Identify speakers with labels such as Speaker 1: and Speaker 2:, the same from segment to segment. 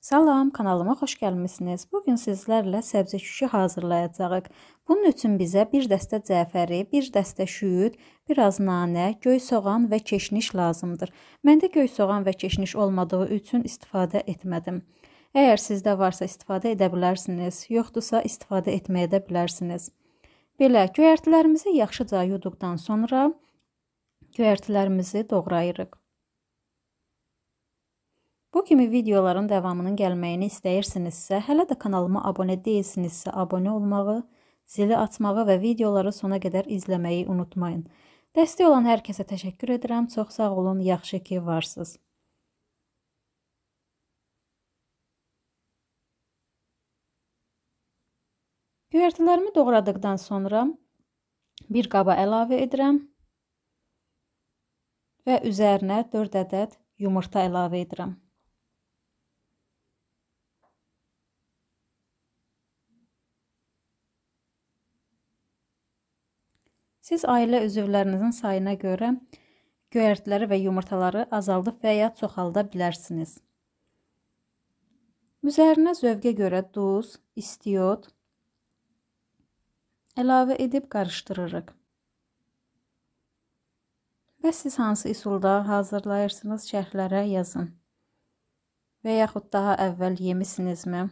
Speaker 1: Salam, kanalıma xoş gəlmisiniz. Bugün sizlərlə səbzə şüşü hazırlayacağıq. Bunun üçün bizə bir dəstə cəfəri, bir dəstə şüyüd, bir az nanə, göy soğan və keşniş lazımdır. Məndə göy soğan və keşniş olmadığı üçün istifadə etmədim. Əgər sizdə varsa istifadə edə bilərsiniz, yoxdursa istifadə etməyə də bilərsiniz. Belə göyərtilərimizi yaxşıca yuduqdan sonra göyərtilərimizi doğrayırıq. Bu kimi videoların davamının gəlməyini istəyirsinizsə, hələ də kanalıma abunə deyilsinizsə, abunə olmağı, zili atmağı və videoları sona qədər izləməyi unutmayın. Dəstək olan hər kəsə təşəkkür edirəm. Çox sağ olun, yaxşı ki, varsınız. Göyərtilərimi doğradıqdan sonra bir qaba əlavə edirəm və üzərinə 4 ədəd yumurta əlavə edirəm. Siz ailə üzvlərinizin sayına görə göyərtiləri və yumurtaları azaldıb və ya çoxalda bilərsiniz. Üzərinə zövqə görə duz, istiot əlavə edib qarışdırırıq. Və siz hansı üsulda hazırlayırsınız şərhlərə yazın. Və yaxud daha əvvəl yemisinizmi?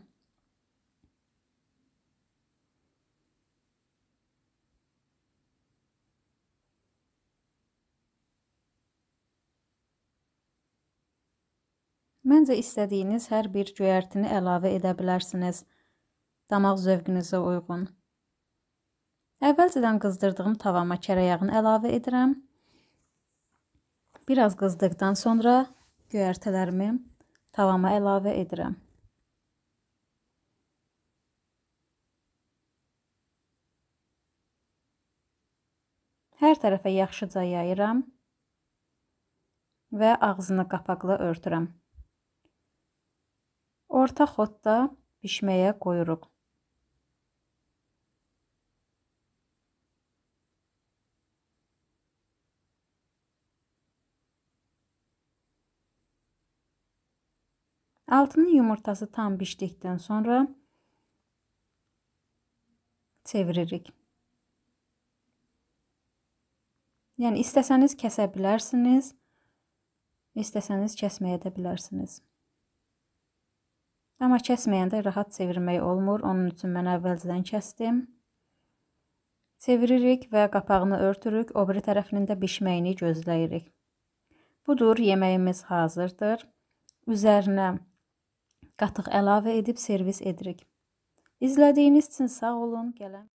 Speaker 1: Məncə istədiyiniz hər bir göyərtini əlavə edə bilərsiniz. Damaq zövqünüzə uyğun. Əvvəlcədən qızdırdığım tavama kərəyağını əlavə edirəm. Bir az qızdıqdan sonra göyərtələrimi tavama əlavə edirəm. Hər tərəfə yaxşıca yayıram və ağzını qapaqla örtürəm orta xodda bişməyə qoyuruq. Altının yumurtası tam bişdikdən sonra çeviririk. Yəni istəsəniz kəsə bilərsiniz, istəsəniz kəsməyə də bilərsiniz. Amma kəsməyəndə rahat çevirmək olmur, onun üçün mən əvvəlcədən kəsdim. Çeviririk və qapağını örtürük, o biri tərəfinin də bişməyini gözləyirik. Budur, yeməyimiz hazırdır. Üzərinə qatıq əlavə edib servis edirik. İzlədiyiniz üçün sağ olun, gələn